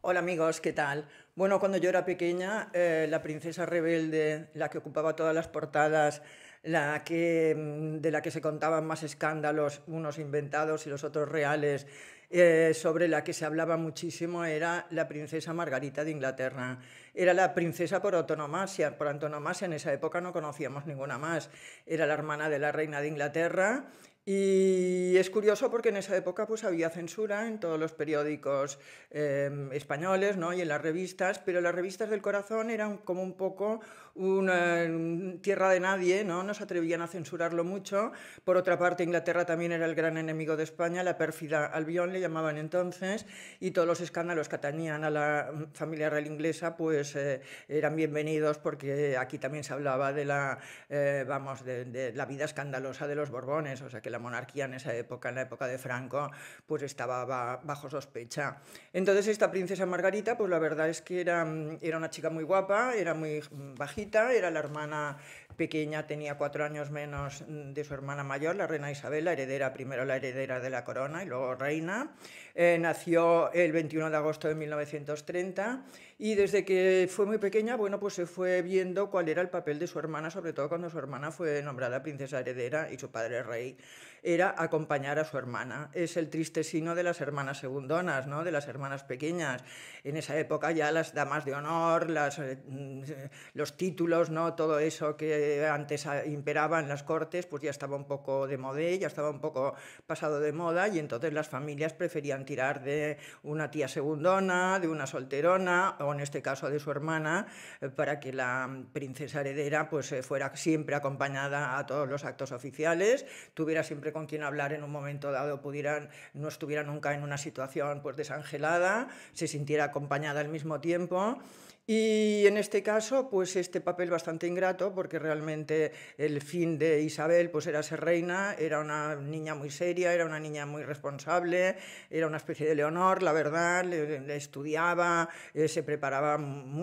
Hola amigos, ¿qué tal? Bueno, cuando yo era pequeña, eh, la princesa rebelde, la que ocupaba todas las portadas, la que, mm, de la que se contaban más escándalos, unos inventados y los otros reales, eh, sobre la que se hablaba muchísimo, era la princesa Margarita de Inglaterra. Era la princesa por autonomasia, por antonomasia, en esa época no conocíamos ninguna más. Era la hermana de la reina de Inglaterra y es curioso porque en esa época pues, había censura en todos los periódicos em, españoles ¿no? y en las revistas, pero las revistas del corazón eran como un poco una mm, tierra de nadie, ¿no? no se atrevían a censurarlo mucho. Por otra parte, Inglaterra también era el gran enemigo de España, la pérfida Albión le llamaban entonces, y todos los escándalos que atañían a la mm, familia real inglesa pues, eh, eran bienvenidos porque aquí también se hablaba de la, eh, vamos, de, de la vida escandalosa de los Borbones, o sea que la monarquía en esa época, en la época de Franco, pues estaba bajo sospecha. Entonces esta princesa Margarita, pues la verdad es que era, era una chica muy guapa, era muy bajita, era la hermana pequeña, tenía cuatro años menos de su hermana mayor, la reina Isabel, la heredera, primero la heredera de la corona y luego reina. Eh, nació el 21 de agosto de 1930 y desde que fue muy pequeña, bueno, pues se fue viendo cuál era el papel de su hermana, sobre todo cuando su hermana fue nombrada princesa heredera y su padre rey era acompañar a su hermana. Es el triste sino de las hermanas segundonas, ¿no? de las hermanas pequeñas. En esa época ya las damas de honor, las, eh, mm, los títulos, ¿no? todo eso que antes imperaba en las cortes, pues ya estaba un poco de modé, ya estaba un poco pasado de moda y entonces las familias preferían tirar de una tía segundona, de una solterona o en este caso de su hermana, eh, para que la princesa heredera pues eh, fuera siempre acompañada a todos los actos oficiales, tuviera siempre con quien hablar en un momento dado, pudieran, no estuviera nunca en una situación pues, desangelada, se sintiera acompañada al mismo tiempo. Y en este caso, pues este papel bastante ingrato, porque realmente el fin de Isabel pues era ser reina, era una niña muy seria, era una niña muy responsable, era una especie de Leonor, la verdad, le, estudiaba, eh, se preparaba,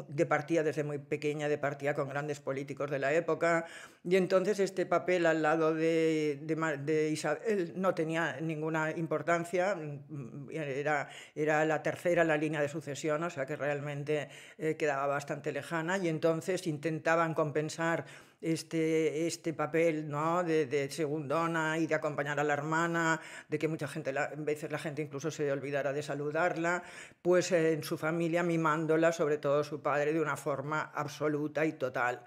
de partida desde muy pequeña, de partida con grandes políticos de la época, y entonces este papel al lado de, Isabel no tenía ninguna importancia, mm, era, era la tercera la línea de sucesión, o sea que realmente eh, quedaba bastante lejana y entonces intentaban compensar este, este papel ¿no? de, segundona y de acompañar a la hermana, de que mucha gente, a veces la gente incluso se olvidara de saludarla, pues eh, en su familia mimándola, sobre todo su padre, de una forma absoluta y total.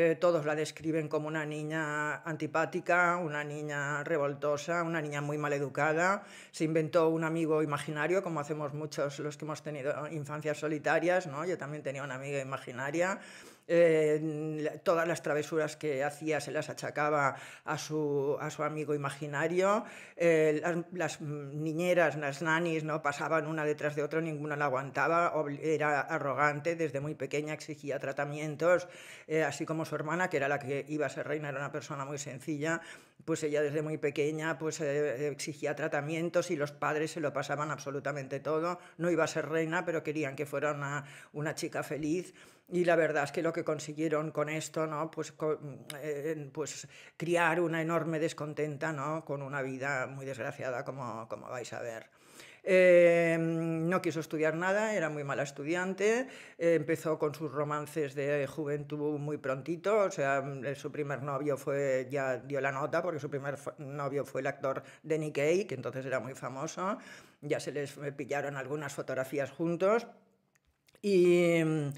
Eh, todos la describen como una niña antipática, una niña revoltosa, una niña muy mal educada. Se inventó un amigo imaginario, como hacemos muchos los que hemos tenido infancias solitarias, ¿no? Yo también tenía una amiga imaginaria todas las travesuras que hacía se las achacaba a su, amigo imaginario, eh, las, niñeras, las nanis, ¿no? pasaban una detrás de otra, ninguna la aguantaba, era arrogante, desde muy pequeña exigía tratamientos, eh, así como su hermana, que era la que iba a ser reina, era una persona muy sencilla, pues ella desde muy pequeña pues, eh, exigía tratamientos y los padres se lo pasaban absolutamente todo, no iba a ser reina, pero querían que fuera una chica feliz y la verdad es que lo que consiguieron con esto, ¿no? Pues, mm, pues criar una enorme descontenta, ¿no? Con una vida muy desgraciada, como, como vais a ver. Eh, no quiso estudiar nada, era muy mala estudiante, eh, empezó con sus romances de juventud muy prontito, o sea, mm, eh, su primer novio fue, ya dio la nota, porque su primer novio fue el actor Denny Kay, que entonces era muy famoso, ya se les pillaron algunas fotografías juntos, y... Mm,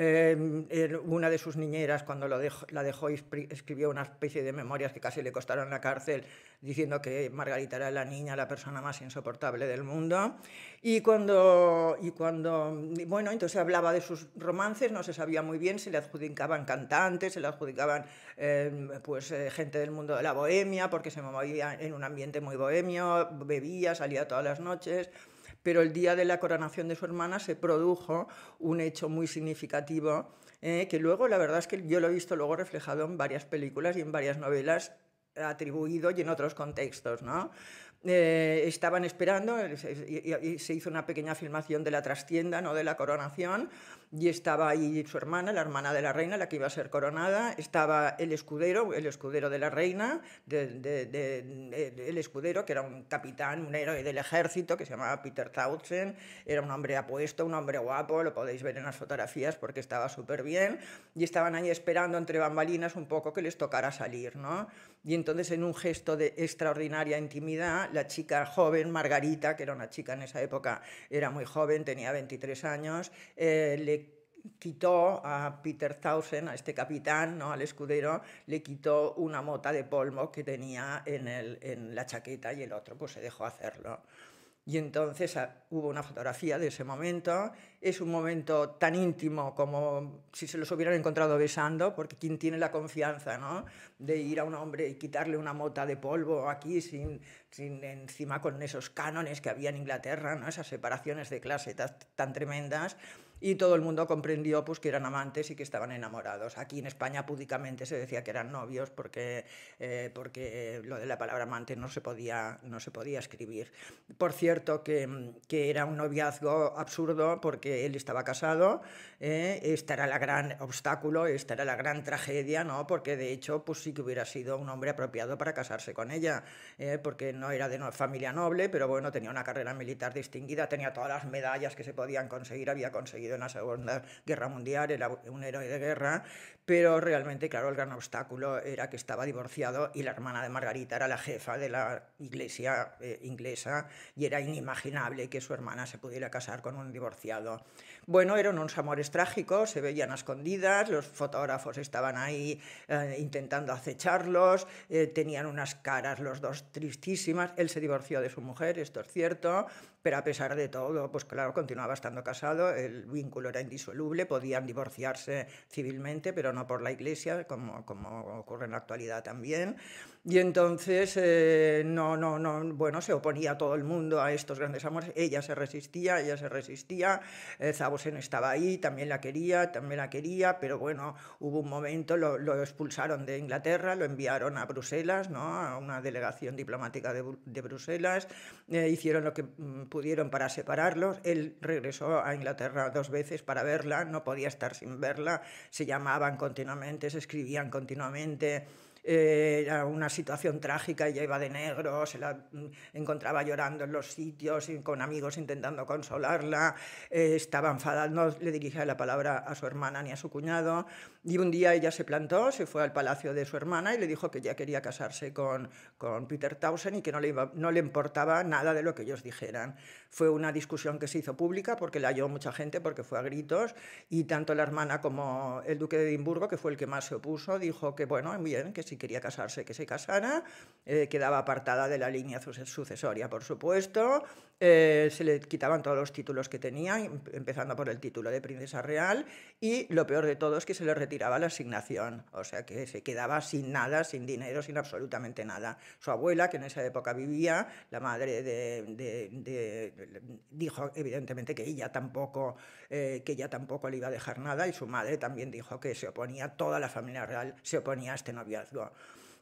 Em, una de sus niñeras, cuando lo dejó, la dejó, escribió una especie de memorias que casi le costaron la cárcel, diciendo que Margarita era la niña, la persona más insoportable del mundo. Y cuando, y cuando bueno, entonces hablaba de sus romances, no se sabía muy bien, si le adjudicaban cantantes, se le adjudicaban em, pues, eh, gente del mundo de la bohemia, porque se movía en un ambiente muy bohemio, bebía, salía todas las noches pero el día de la coronación de su hermana se produjo un hecho muy significativo eh, que luego, la verdad es que yo lo he visto luego reflejado en varias películas y en varias novelas atribuido y en otros contextos, ¿no? Eh, estaban esperando, eh, y, se hizo una pequeña filmación de la trastienda, no de la coronación, y estaba ahí su hermana, la hermana de la reina, la que iba a ser coronada, estaba el escudero, el escudero de la reina, de, el escudero, que era un capitán, un héroe del ejército, que se llamaba Peter Tautzen, era un hombre apuesto, un hombre guapo, lo podéis ver en las fotografías porque estaba súper bien, y estaban ahí esperando entre bambalinas un poco que les tocara salir, ¿no? Y entonces en un gesto de extraordinaria intimidad, la chica joven, Margarita, que era una chica en esa época, era muy joven, tenía 23 años, eh, le quitó a Peter Townsend, a este capitán, ¿no? al escudero, le quitó una mota de polvo que tenía en, el, en la chaqueta y el otro pues se dejó hacerlo. Y entonces ah, hubo una fotografía de ese momento es un momento tan íntimo como si se los hubieran encontrado besando, porque quién tiene la confianza ¿no? de ir a un hombre y quitarle una mota de polvo aquí sin, sin encima con esos cánones que había en Inglaterra, ¿no? esas separaciones de clase tan, tremendas y todo el mundo comprendió pues, que eran amantes y que estaban enamorados. Aquí en España públicamente se decía que eran novios porque, eh, porque lo de la palabra amante no se podía, no se podía escribir. Por cierto, que, que era un noviazgo absurdo porque él estaba casado, eh, este era la gran obstáculo, esta era la gran tragedia, ¿no? Porque de hecho, pues sí que hubiera sido un hombre apropiado para casarse con ella, ¿eh? porque no era de familia noble, pero bueno, tenía una carrera militar distinguida, tenía todas las medallas que se podían conseguir, había conseguido en la Segunda Guerra Mundial, era un héroe de guerra, pero realmente, claro, el gran obstáculo era que estaba divorciado y la hermana de Margarita era la jefa de la iglesia eh, inglesa y era inimaginable que su hermana se pudiera casar con un divorciado bueno, eran unos amores trágicos, se veían a escondidas, los fotógrafos estaban ahí eh, intentando acecharlos, eh, tenían unas caras los dos tristísimas, él se divorció de su mujer, esto es cierto, pero a pesar de todo, pues claro, continuaba estando casado, el vínculo era indisoluble, podían divorciarse civilmente, pero no por la iglesia, como, ocurre en la actualidad también. Y entonces, eh, no, no, no, bueno, se oponía todo el mundo a estos grandes amores, ella se resistía, ella se resistía, Zabosen estaba ahí, también la quería, también la quería, pero bueno, hubo un momento, lo, expulsaron de Inglaterra, lo enviaron a Bruselas, ¿no? a una delegación diplomática de, Bruselas, eh, hicieron lo que mm, pudieron para separarlos, él regresó a Inglaterra dos veces para verla, no podía estar sin verla, se llamaban continuamente, se escribían continuamente. Eh, era una situación trágica, ella iba de negro, se la mm, encontraba llorando en los sitios y con amigos intentando consolarla, eh, estaba enfadada, no le dirigía la palabra a su hermana ni a su cuñado, y un día ella se plantó, se fue al palacio de su hermana y le dijo que ya quería casarse con, con Peter Tausen y que no le, no le importaba nada de lo que ellos dijeran. Fue una discusión que se hizo pública porque la oyó mucha gente, porque fue a gritos, y tanto la hermana como el duque de Edimburgo, que fue el que más se opuso, dijo que bueno, bien, que sí quería casarse, que se casara, eh, quedaba apartada de la línea sucesoria, por supuesto, eh, se le quitaban todos los títulos que tenía, em, empezando por el título de princesa real, y lo peor de todo es que se le retiraba la asignación, o sea que se quedaba sin nada, sin dinero, sin absolutamente nada. Su abuela, que en esa época vivía, la madre de, dijo evidentemente que ella tampoco, eh, que ella tampoco le iba a dejar nada, y su madre también dijo que se oponía, toda la familia real se oponía a este noviazgo.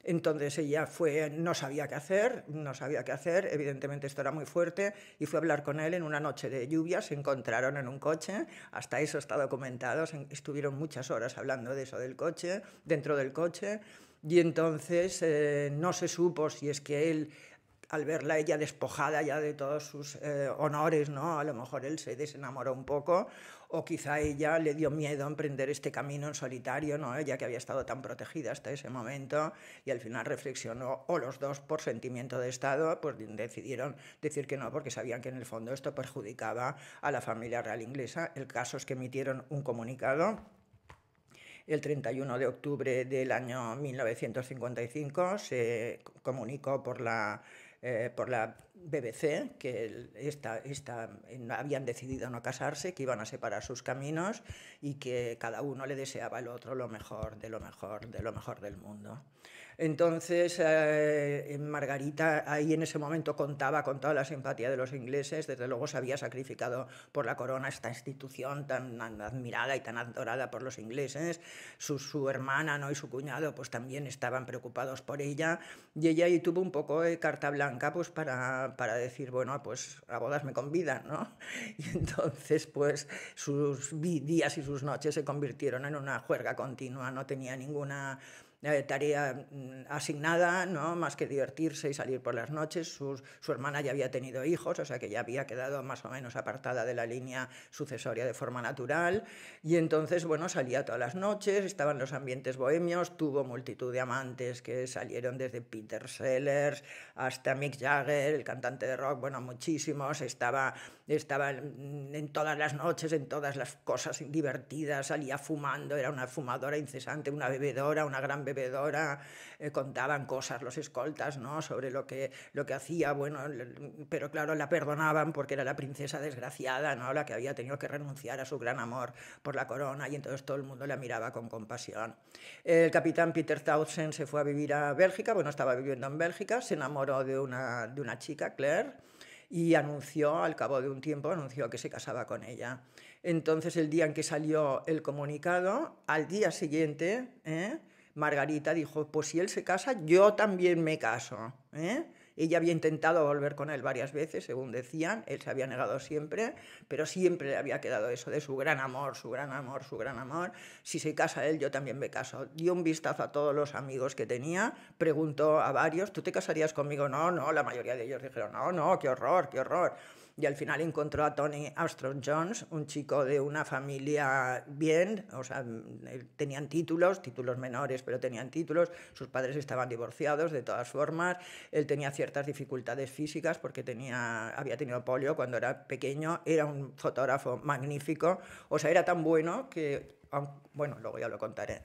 Entonces ella fue, no sabía qué hacer, no sabía qué hacer, evidentemente esto era muy fuerte, y fue a hablar con él en una noche de lluvia, se encontraron en un coche, hasta eso está documentado, estuvieron muchas horas hablando de eso del coche, dentro del coche, y entonces eh, no se supo si es que él al verla ella despojada ya de todos sus eh, honores, ¿no? A lo mejor él se desenamoró un poco o quizá ella le dio miedo emprender este camino en solitario, ¿no? ella que había estado tan protegida hasta ese momento y al final reflexionó, o los dos por sentimiento de Estado, pues decidieron decir que no, porque sabían que en el fondo esto perjudicaba a la familia real inglesa. El caso es que emitieron un comunicado el 31 de octubre del año 1955 se comunicó por la eh, por la BBC, que esta, esta, habían decidido no casarse, que iban a separar sus caminos y que cada uno le deseaba al otro lo mejor, de lo mejor, de lo mejor del mundo. Entonces, eh, Margarita ahí en ese momento contaba con toda la simpatía de los ingleses, desde luego se había sacrificado por la corona esta institución tan admirada y tan adorada por los ingleses, su, su hermana ¿no? y su cuñado pues también estaban preocupados por ella y ella ahí tuvo un poco de eh, carta blanca pues, para, para decir, bueno, pues a bodas me convidan, ¿no? Y entonces pues sus días y sus noches se convirtieron en una juerga continua, no tenía ninguna eh, tarea mm, asignada, ¿no? más que divertirse y salir por las noches. Su, hermana ya había tenido hijos, o sea que ya había quedado más o menos apartada de la línea sucesoria de forma natural. Y entonces, bueno, salía todas las noches, estaban los ambientes bohemios, tuvo multitud de amantes que salieron desde Peter Sellers hasta Mick Jagger, el cantante de rock, bueno, muchísimos. Estaba, estaba en todas las noches, en todas las cosas divertidas, salía fumando, era una fumadora incesante, una bebedora, una gran bebedora eh, contaban cosas los escoltas, ¿no? Sobre lo que, lo que hacía, bueno, pero claro, la perdonaban porque era la princesa desgraciada, ¿no? La que había tenido que renunciar a su gran amor por la corona y entonces todo el mundo la miraba con compasión. El capitán Peter Townsend se fue a vivir a Bélgica, bueno, estaba viviendo en Bélgica, se enamoró de una, de una chica, Claire, y anunció, al cabo de un tiempo, anunció que se casaba con ella. Entonces, el día en que salió el comunicado, al día siguiente, ¿eh? Margarita dijo, pues si él se casa, yo también me caso. ¿eh? Ella había intentado volver con él varias veces, según decían, él se había negado siempre, pero siempre le había quedado eso de su gran amor, su gran amor, su gran amor. Si se casa él, yo también me caso. Dio un vistazo a todos los amigos que tenía, preguntó a varios, ¿tú te casarías conmigo? No, no, la mayoría de ellos dijeron, no, no, qué horror, qué horror y al final encontró a Tony Astro Jones, un chico de una familia bien, o sea, eh, tenían títulos, títulos menores, pero tenían títulos, sus padres estaban divorciados de todas formas, él tenía ciertas dificultades físicas porque tenía, había tenido polio cuando era pequeño, era un fotógrafo magnífico, o sea, era tan bueno que, bueno, luego ya lo contaré.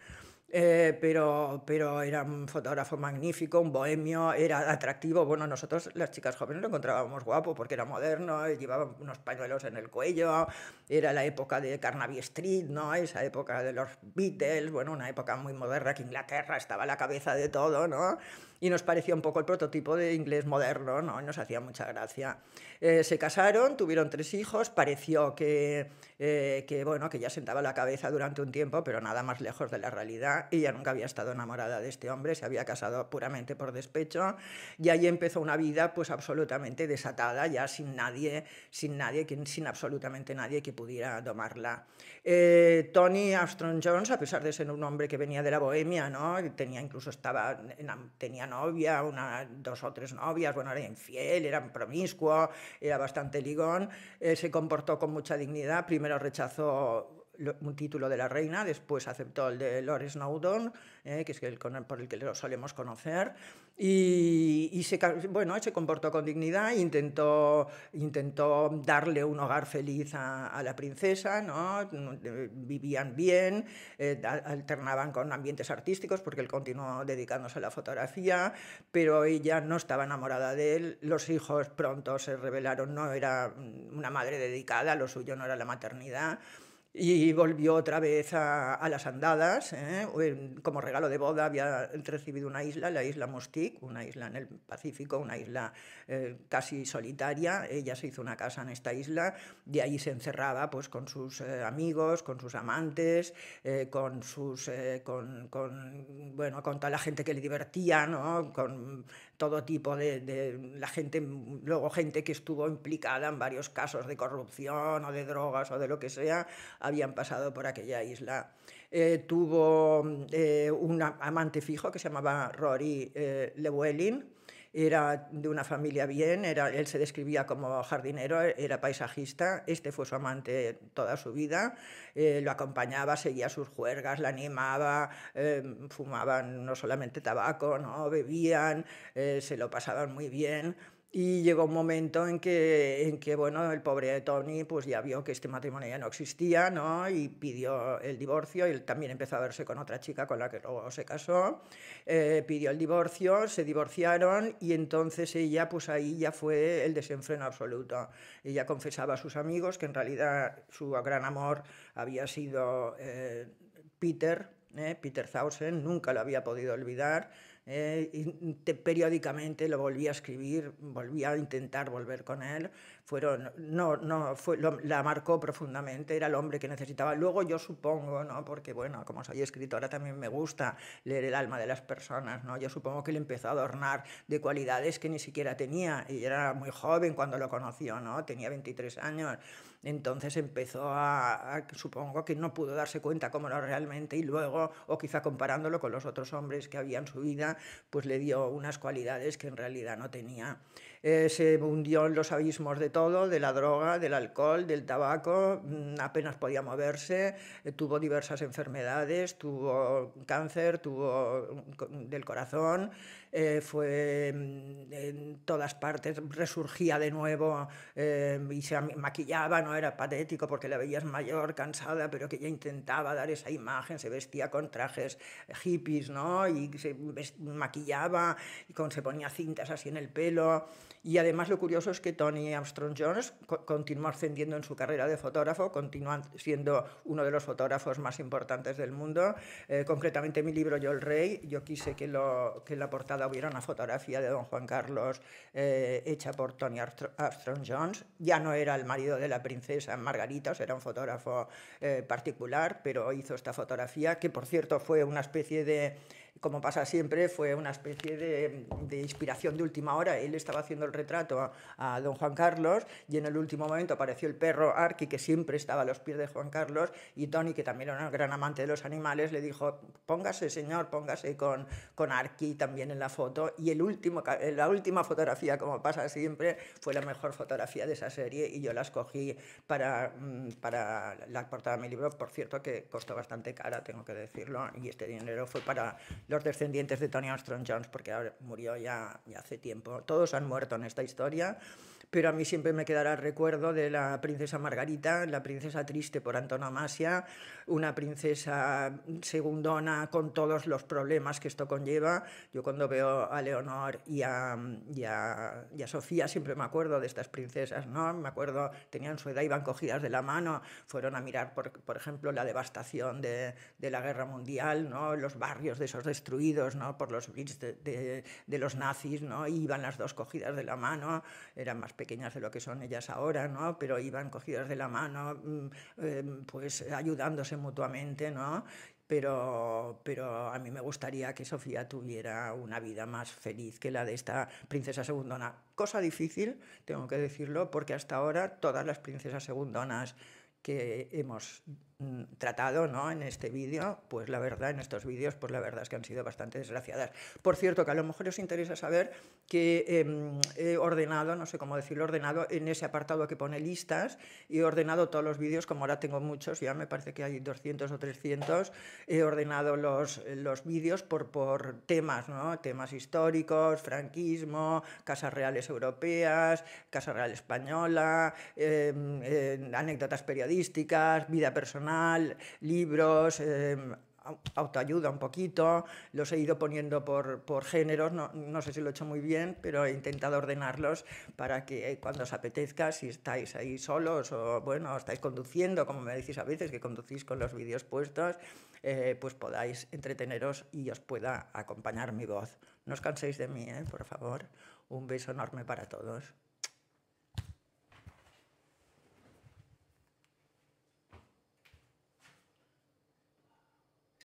Eh, pero, pero era un fotógrafo magnífico, un bohemio, era atractivo. Bueno, nosotros las chicas jóvenes lo encontrábamos guapo porque era moderno, llevaba unos pañuelos en el cuello, era la época de Carnaby Street, ¿no? Esa época de los Beatles, bueno, una época muy moderna que Inglaterra estaba a la cabeza de todo, ¿no? y nos parecía un poco el prototipo de inglés moderno, ¿no? nos hacía mucha gracia. Eh, se casaron, tuvieron tres hijos, pareció eh, que, bueno, que ya sentaba la cabeza durante un tiempo, pero nada más lejos de la realidad. Ella nunca había estado enamorada de este hombre, se había casado puramente por despecho y ahí empezó una vida pues absolutamente desatada, ya sin nadie, sin nadie, sin absolutamente nadie que pudiera domarla. Eh, Tony Armstrong Jones, a pesar de ser un hombre que venía de la bohemia, ¿no? Tenía incluso estaba tenía novia, una, dos o tres novias, bueno, era infiel, era promiscuo, era bastante ligón, eh, se comportó con mucha dignidad, primero rechazó un título de la reina, después aceptó el de Lord Snowdon, eh, que es el por el que lo solemos conocer, y, se, bueno, se comportó con dignidad, intentó, intentó darle un hogar feliz a, la princesa, ¿no? vivían bien, eh, alternaban con ambientes artísticos porque él continuó dedicándose a la fotografía, pero ella no estaba enamorada de él, los hijos pronto se revelaron, no era una madre dedicada, lo suyo no era la maternidad y volvió otra vez a, las andadas. ¿eh? Em, como regalo de boda había recibido una isla, la isla Mostic, una isla en el Pacífico, una isla eh, casi solitaria. Ella se hizo una casa en esta isla de ahí se encerraba pues, con sus eh, amigos, con sus amantes, con, sus, con, bueno, con toda la gente que le divertía, ¿no? con todo tipo de, la gente, luego gente que estuvo implicada en varios casos de corrupción o de drogas o de lo que sea, habían pasado por aquella isla. Eh, tuvo eh, un amante fijo que se llamaba Rory eh, era de una familia bien, era, él se describía como jardinero, era paisajista, este fue su amante toda su vida, eh, lo acompañaba, seguía sus juergas, la animaba, em, fumaban no solamente tabaco, ¿no? bebían, eh, se lo pasaban muy bien. Y llegó un momento en que, en que, bueno, el pobre Tony pues ya vio que este matrimonio ya no existía, ¿no? Y pidió el divorcio. Él también empezó a verse con otra chica con la que luego se casó. Eh, pidió el divorcio, se divorciaron y entonces ella, pues ahí ya fue el desenfreno absoluto. Ella confesaba a sus amigos que en realidad su gran amor había sido eh, Peter, ¿eh? Peter Thausen, nunca lo había podido olvidar eh, y periódicamente lo volví a escribir, volví a intentar volver con él, fueron, no, no, fue, la marcó profundamente, era el hombre que necesitaba. Luego yo supongo, ¿no? porque bueno, como soy escritora también me gusta leer el alma de las personas, ¿no? yo supongo que le empezó a adornar de cualidades que ni siquiera tenía y era muy joven cuando lo conoció, ¿no? tenía 23 años, entonces empezó a, supongo que no pudo darse cuenta cómo era realmente y luego, o quizá comparándolo con los otros hombres que había en su vida, pues le dio unas cualidades que en realidad no tenía. Eh, se hundió en los abismos de todo, de la droga, del alcohol, del tabaco, mm, apenas podía moverse, eh, tuvo diversas enfermedades, tuvo cáncer, tuvo mm, del corazón, eh, fue mm, en todas partes, resurgía de nuevo eh, y se maquillaba, no era patético porque la veías mayor, cansada, pero que ella intentaba dar esa imagen, se vestía con trajes hippies, ¿no? Y se maquillaba y con, se ponía cintas así en el pelo. Y además lo curioso es que Tony Armstrong Jones continuó ascendiendo en su carrera de fotógrafo, continúa siendo uno de los fotógrafos más importantes del mundo. Eh, concretamente mi libro Yo el Rey, yo quise que, lo, que la portada hubiera una fotografía de don Juan Carlos eh, hecha por Tony Armstrong-Jones. Ya no era el marido de la princesa Margarita, era un fotógrafo eh, particular, pero hizo esta fotografía, que por cierto fue una especie de como pasa siempre, fue una especie de, inspiración de última hora. Él estaba haciendo el retrato a, don Juan Carlos y en el último momento apareció el perro Arqui, que siempre estaba a los pies de Juan Carlos, y Tony, que también era un gran amante de los animales, le dijo, póngase señor, póngase con, con Arqui también en la foto. Y el último, eh, la última fotografía, como pasa siempre, fue la mejor fotografía de esa serie y yo la escogí para, mm, para la portada de mi libro, por cierto, que costó bastante cara, tengo que decirlo, y este dinero fue para los descendientes de Tony Armstrong Jones, porque ahora murió ya, ya hace tiempo. Todos han muerto en esta historia, pero a mí siempre me quedará el recuerdo de la princesa Margarita, la princesa triste por antonomasia, una princesa segundona con todos los problemas que esto conlleva. Yo cuando veo a Leonor y a, Sofía siempre me acuerdo de estas princesas, ¿no? Me acuerdo, tenían su edad, iban cogidas de la mano, fueron a mirar, por, ejemplo, la devastación de, la guerra mundial, ¿no? Los barrios de esos destruidos, ¿no? Por los brits de, los nazis, ¿no? iban las dos cogidas de la mano, eran más pequeñas de lo que son ellas ahora, ¿no? Pero iban cogidas de la mano, mm, eh, pues ayudándose mutuamente, ¿no? Pero, pero, a mí me gustaría que Sofía tuviera una vida más feliz que la de esta princesa segundona. Cosa difícil, tengo que decirlo, porque hasta ahora todas las princesas segundonas que hemos Mm, tratado ¿no? en este vídeo, pues la verdad, en estos vídeos, pues la verdad es que han sido bastante desgraciadas. Por cierto, que a lo mejor os interesa saber que em, he ordenado, no sé cómo decirlo, ordenado en ese apartado que pone listas, y he ordenado todos los vídeos, como ahora tengo muchos, ya me parece que hay 200 o 300, he ordenado los, los vídeos por, por temas, temas históricos, franquismo, casas reales europeas, casas real española, em, em, anécdotas periodísticas, vida personal, libros, eh, autoayuda un poquito, los he ido poniendo por, géneros, no, sé si lo he hecho muy bien, pero he intentado ordenarlos para que eh, cuando os apetezca, si estáis ahí solos o bueno, estáis conduciendo, como me decís a veces que conducís con los vídeos puestos, eh, pues podáis entreteneros y os pueda acompañar mi voz. No os canséis de mí, por favor. Un beso enorme para todos.